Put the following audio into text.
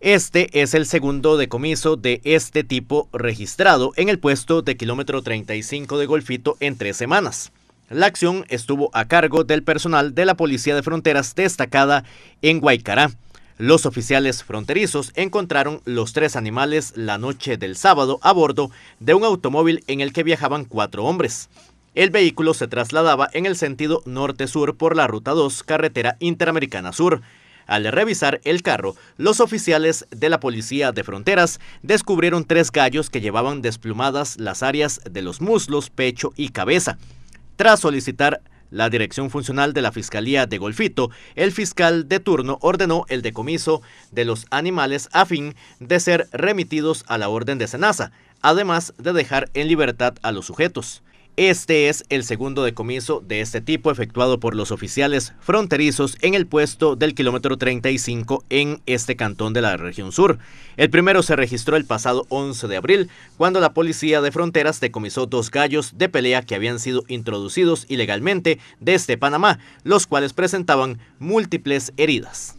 Este es el segundo decomiso de este tipo registrado en el puesto de kilómetro 35 de Golfito en tres semanas. La acción estuvo a cargo del personal de la Policía de Fronteras destacada en Guaycará. Los oficiales fronterizos encontraron los tres animales la noche del sábado a bordo de un automóvil en el que viajaban cuatro hombres. El vehículo se trasladaba en el sentido norte-sur por la Ruta 2, Carretera Interamericana Sur. Al revisar el carro, los oficiales de la Policía de Fronteras descubrieron tres gallos que llevaban desplumadas las áreas de los muslos, pecho y cabeza. Tras solicitar la dirección funcional de la Fiscalía de Golfito, el fiscal de turno ordenó el decomiso de los animales a fin de ser remitidos a la orden de Senasa, además de dejar en libertad a los sujetos. Este es el segundo decomiso de este tipo efectuado por los oficiales fronterizos en el puesto del kilómetro 35 en este cantón de la región sur. El primero se registró el pasado 11 de abril, cuando la policía de fronteras decomisó dos gallos de pelea que habían sido introducidos ilegalmente desde Panamá, los cuales presentaban múltiples heridas.